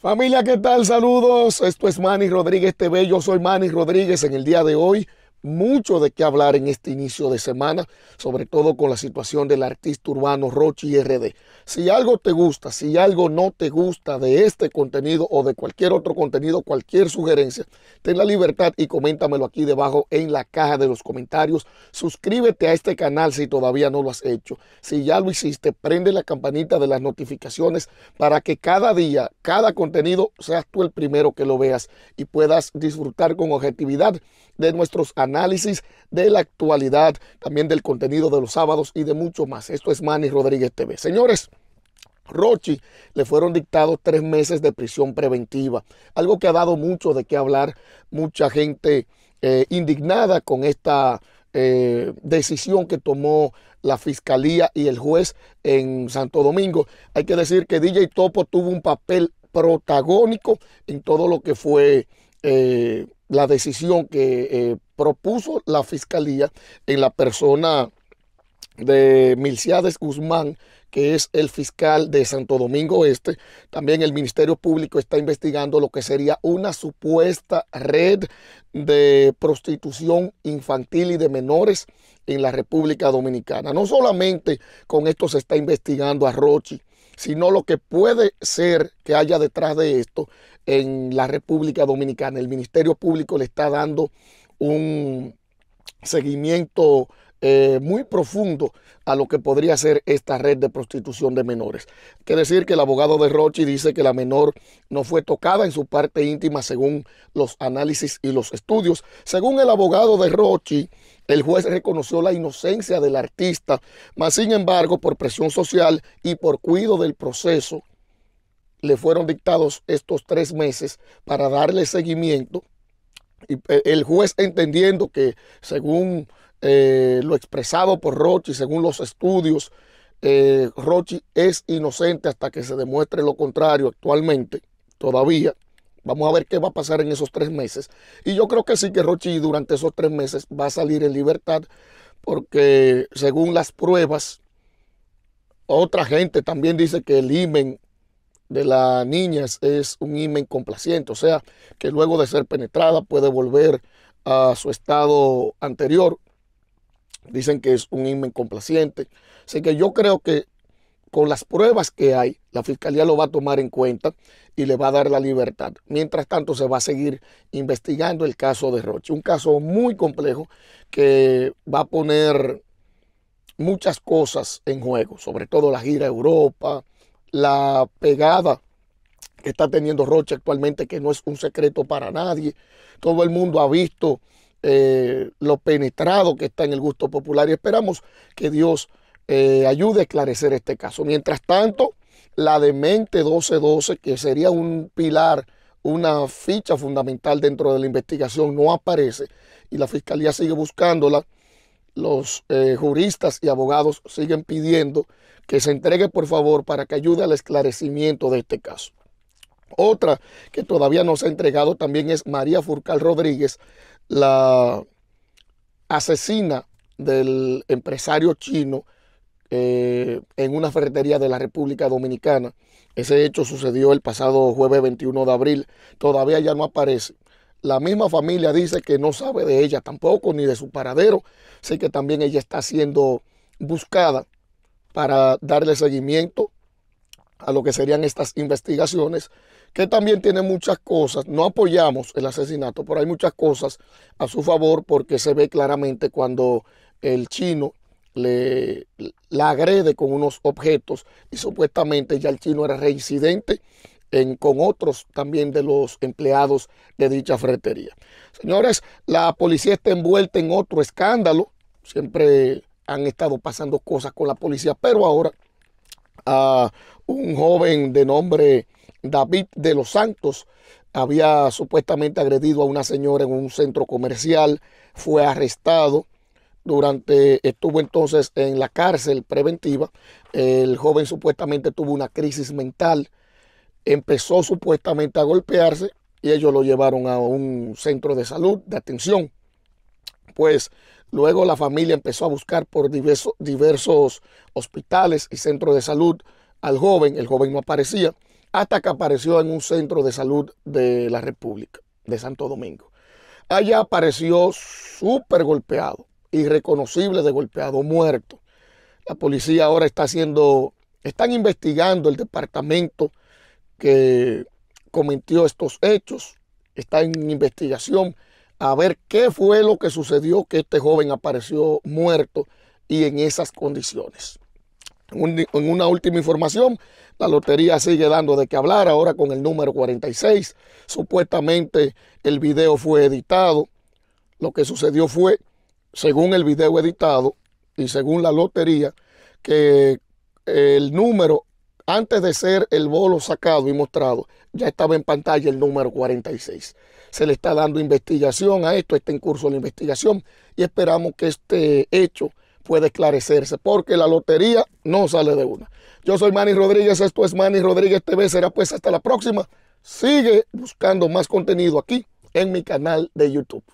Familia, ¿qué tal? Saludos. Esto es Manny Rodríguez TV. Yo soy Manny Rodríguez en el día de hoy mucho de qué hablar en este inicio de semana, sobre todo con la situación del artista urbano Rochi RD. Si algo te gusta, si algo no te gusta de este contenido o de cualquier otro contenido, cualquier sugerencia, ten la libertad y coméntamelo aquí debajo en la caja de los comentarios. Suscríbete a este canal si todavía no lo has hecho. Si ya lo hiciste, prende la campanita de las notificaciones para que cada día, cada contenido, seas tú el primero que lo veas y puedas disfrutar con objetividad de nuestros análisis de la actualidad, también del contenido de los sábados y de mucho más. Esto es Manny Rodríguez TV. Señores, Rochi le fueron dictados tres meses de prisión preventiva, algo que ha dado mucho de qué hablar, mucha gente eh, indignada con esta eh, decisión que tomó la fiscalía y el juez en Santo Domingo. Hay que decir que DJ Topo tuvo un papel protagónico en todo lo que fue... Eh, la decisión que eh, propuso la fiscalía en la persona de Milciades Guzmán, que es el fiscal de Santo Domingo Este. También el Ministerio Público está investigando lo que sería una supuesta red de prostitución infantil y de menores en la República Dominicana. No solamente con esto se está investigando a Rochi, sino lo que puede ser que haya detrás de esto en la República Dominicana. El Ministerio Público le está dando un seguimiento eh, muy profundo a lo que podría ser esta red de prostitución de menores. Quiere decir que el abogado de Rochi dice que la menor no fue tocada en su parte íntima según los análisis y los estudios. Según el abogado de Rochi, el juez reconoció la inocencia del artista, mas sin embargo, por presión social y por cuidado del proceso, le fueron dictados estos tres meses para darle seguimiento. Y eh, el juez entendiendo que según eh, lo expresado por Rochi, según los estudios, eh, Rochi es inocente hasta que se demuestre lo contrario actualmente, todavía. Vamos a ver qué va a pasar en esos tres meses. Y yo creo que sí que Rochi durante esos tres meses va a salir en libertad porque según las pruebas, otra gente también dice que el IMEN de la niñas es un himen complaciente, o sea, que luego de ser penetrada puede volver a su estado anterior. Dicen que es un himen complaciente. Así que yo creo que con las pruebas que hay, la fiscalía lo va a tomar en cuenta y le va a dar la libertad. Mientras tanto, se va a seguir investigando el caso de Roche. Un caso muy complejo que va a poner muchas cosas en juego, sobre todo la gira a Europa, la pegada que está teniendo Rocha actualmente, que no es un secreto para nadie. Todo el mundo ha visto eh, lo penetrado que está en el gusto popular y esperamos que Dios eh, ayude a esclarecer este caso. Mientras tanto, la demente 1212, que sería un pilar, una ficha fundamental dentro de la investigación, no aparece y la fiscalía sigue buscándola los eh, juristas y abogados siguen pidiendo que se entregue por favor para que ayude al esclarecimiento de este caso. Otra que todavía no se ha entregado también es María Furcal Rodríguez, la asesina del empresario chino eh, en una ferretería de la República Dominicana. Ese hecho sucedió el pasado jueves 21 de abril. Todavía ya no aparece. La misma familia dice que no sabe de ella tampoco, ni de su paradero. Sé que también ella está siendo buscada para darle seguimiento a lo que serían estas investigaciones, que también tiene muchas cosas. No apoyamos el asesinato, pero hay muchas cosas a su favor porque se ve claramente cuando el chino le, la agrede con unos objetos y supuestamente ya el chino era reincidente con otros también de los empleados de dicha ferretería. Señores, la policía está envuelta en otro escándalo. Siempre han estado pasando cosas con la policía, pero ahora un joven de nombre David de los Santos había supuestamente agredido a una señora en un centro comercial, fue arrestado durante, estuvo entonces en la cárcel preventiva. El joven supuestamente tuvo una crisis mental, empezó supuestamente a golpearse y ellos lo llevaron a un centro de salud, de atención. Pues luego la familia empezó a buscar por diversos hospitales y centros de salud al joven, el joven no aparecía, hasta que apareció en un centro de salud de la República, de Santo Domingo. Allá apareció súper golpeado, irreconocible de golpeado, muerto. La policía ahora está haciendo, están investigando el departamento que cometió estos hechos. Está en investigación a ver qué fue lo que sucedió que este joven apareció muerto y en esas condiciones. en una última información, la lotería sigue dando de qué hablar ahora con el número 46. Supuestamente el video fue editado. Lo que sucedió fue, según el video editado y según la lotería, que el número antes de ser el bolo sacado y mostrado, ya estaba en pantalla el número 46. Se le está dando investigación a esto, está en curso la investigación y esperamos que este hecho pueda esclarecerse, porque la lotería no sale de una. Yo soy Manny Rodríguez, esto es Manny Rodríguez TV, será pues hasta la próxima. Sigue buscando más contenido aquí en mi canal de YouTube.